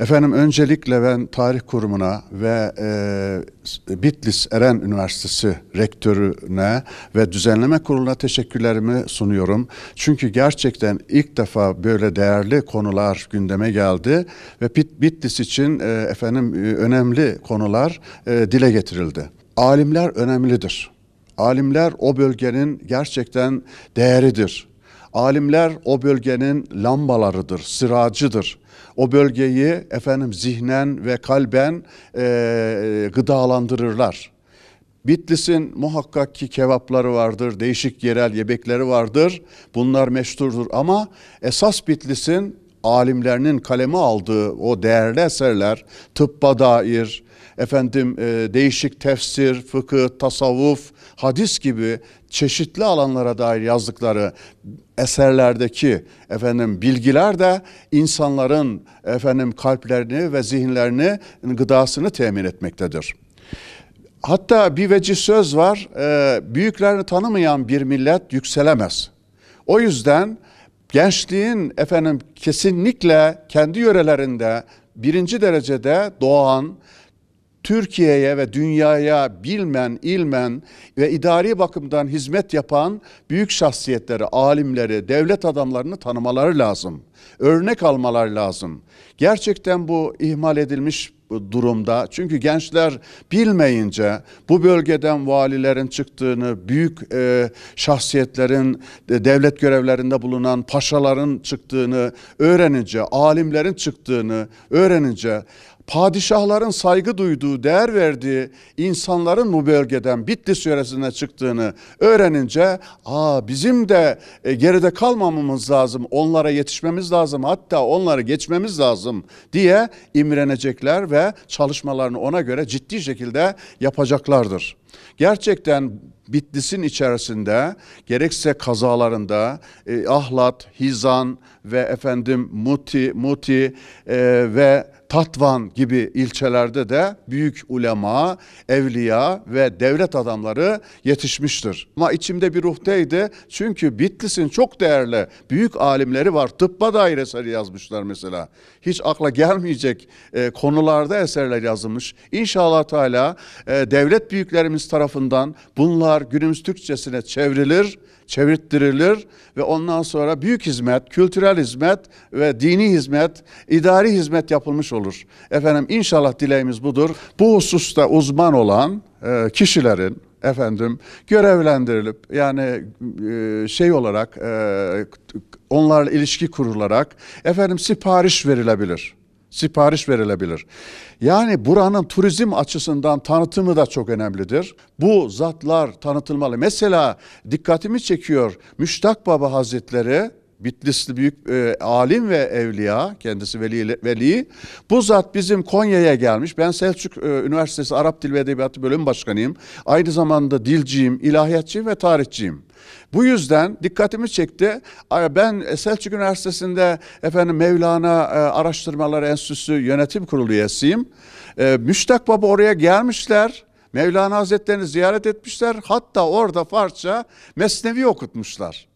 Efendim öncelikle ben tarih kurumuna ve e, Bitlis Eren Üniversitesi rektörüne ve düzenleme kuruluna teşekkürlerimi sunuyorum. Çünkü gerçekten ilk defa böyle değerli konular gündeme geldi ve Bit Bitlis için e, efendim e, önemli konular e, dile getirildi. Alimler önemlidir. Alimler o bölgenin gerçekten değeridir Alimler o bölgenin lambalarıdır, sıracıdır. O bölgeyi efendim zihnen ve kalben e, gıdalandırırlar. Bitlis'in muhakkak ki kebapları vardır, değişik yerel yemekleri vardır. Bunlar meşhurdur ama esas Bitlis'in alimlerinin kaleme aldığı o değerli eserler tıbba dair, efendim e, değişik tefsir, fıkıh, tasavvuf, hadis gibi çeşitli alanlara dair yazdıkları eserlerdeki efendim bilgiler de insanların efendim kalplerini ve zihinlerini gıdasını temin etmektedir. Hatta bir veci söz var, e, büyüklerini tanımayan bir millet yükselemez. O yüzden gençliğin efendim kesinlikle kendi yörelerinde birinci derecede doğan, Türkiye'ye ve dünyaya bilmen, ilmen ve idari bakımdan hizmet yapan büyük şahsiyetleri, alimleri, devlet adamlarını tanımaları lazım örnek almalar lazım. Gerçekten bu ihmal edilmiş durumda. Çünkü gençler bilmeyince bu bölgeden valilerin çıktığını, büyük e, şahsiyetlerin, e, devlet görevlerinde bulunan paşaların çıktığını öğrenince, alimlerin çıktığını öğrenince padişahların saygı duyduğu, değer verdiği insanların bu bölgeden Bitlis yöresine çıktığını öğrenince, aa bizim de e, geride kalmamamız lazım, onlara yetişmemiz lazım lazım hatta onları geçmemiz lazım diye imrenecekler ve çalışmalarını ona göre ciddi şekilde yapacaklardır. Gerçekten Bitlis'in içerisinde gerekse kazalarında e, Ahlat, Hizan ve efendim Muti, Muti e, ve Tatvan gibi ilçelerde de büyük ulema, evliya ve devlet adamları yetişmiştir. Ama içimde bir ruhteydi çünkü Bitlis'in çok değerli büyük alimleri var. Tıbba dair eseri yazmışlar mesela. Hiç akla gelmeyecek e, konularda eserler yazılmış. İnşallah Teala e, devlet büyüklerimiz tarafından bunlar günümüz Türkçesine çevrilir çevirttirilir ve ondan sonra büyük hizmet, kültürel hizmet ve dini hizmet, idari hizmet yapılmış olur. Efendim inşallah dileğimiz budur. Bu hususta uzman olan e, kişilerin efendim görevlendirilip yani e, şey olarak e, onlarla ilişki kurularak efendim sipariş verilebilir sipariş verilebilir. Yani buranın turizm açısından tanıtımı da çok önemlidir. Bu zatlar tanıtılmalı. Mesela dikkatimi çekiyor Müştak Baba Hazretleri Bitlisli büyük e, alim ve evliya, kendisi veli, veli. Bu zat bizim Konya'ya gelmiş. Ben Selçuk e, Üniversitesi Arap Dil ve Edebiyatı Bölüm Başkanıyım. Aynı zamanda dilciyim, ilahiyatçıyım ve tarihçiyim. Bu yüzden dikkatimi çekti. Ben e, Selçuk Üniversitesi'nde efendim Mevlana e, Araştırmaları Enstitüsü Yönetim Kurulu üyesiyim. E, Müştak Baba oraya gelmişler. Mevlana Hazretleri'ni ziyaret etmişler. Hatta orada Farsça Mesnevi okutmuşlar.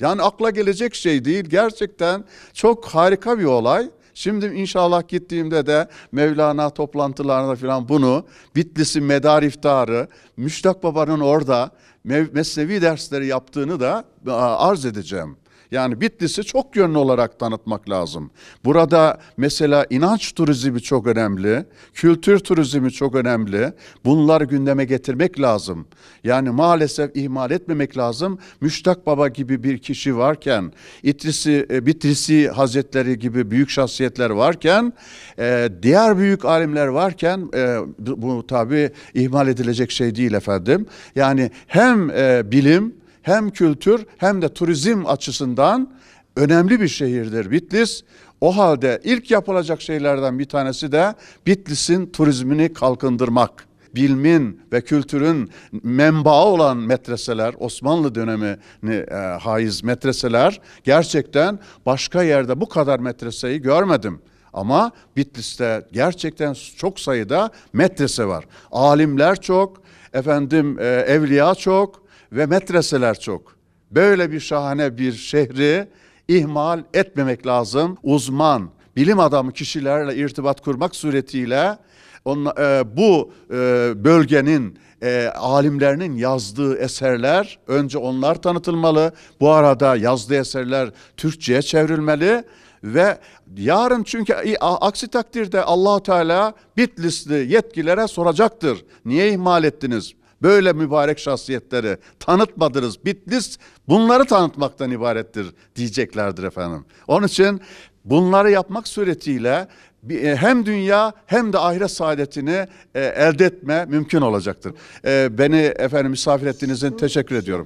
Yani akla gelecek şey değil. Gerçekten çok harika bir olay. Şimdi inşallah gittiğimde de Mevlana toplantılarında falan bunu Bitlis'in medar iftarı, Müştak Baba'nın orada Mesnevi dersleri yaptığını da ıı, arz edeceğim. Yani Bitlis'i çok yönlü olarak tanıtmak lazım. Burada mesela inanç turizmi çok önemli, kültür turizmi çok önemli. Bunlar gündeme getirmek lazım. Yani maalesef ihmal etmemek lazım. Müştak Baba gibi bir kişi varken, İtrisi, e, Bitrisi Hazretleri gibi büyük şahsiyetler varken, e, diğer büyük alimler varken e, bu tabi ihmal edilecek şey değil efendim. Yani hem bilim hem kültür hem de turizm açısından önemli bir şehirdir Bitlis. O halde ilk yapılacak şeylerden bir tanesi de Bitlis'in turizmini kalkındırmak. Bilmin ve kültürün menbaı olan metreseler, Osmanlı dönemi e, haiz metreseler gerçekten başka yerde bu kadar metreseyi görmedim. Ama Bitlis'te gerçekten çok sayıda metrese var. Alimler çok, efendim e, evliya çok, ve metreseler çok. Böyle bir şahane bir şehri ihmal etmemek lazım. Uzman, bilim adamı kişilerle irtibat kurmak suretiyle onla, e, bu e, bölgenin e, alimlerinin yazdığı eserler önce onlar tanıtılmalı. Bu arada yazdığı eserler Türkçe'ye çevrilmeli ve yarın çünkü aksi takdirde Allah Teala Bitlisli yetkilere soracaktır. Niye ihmal ettiniz? Böyle mübarek şahsiyetleri tanıtmadınız. Bitlis bunları tanıtmaktan ibarettir diyeceklerdir efendim. Onun için bunları yapmak suretiyle e, hem dünya hem de ahiret saadetini e, elde etme mümkün olacaktır. E, beni efendim misafir ettiğiniz için teşekkür ediyorum.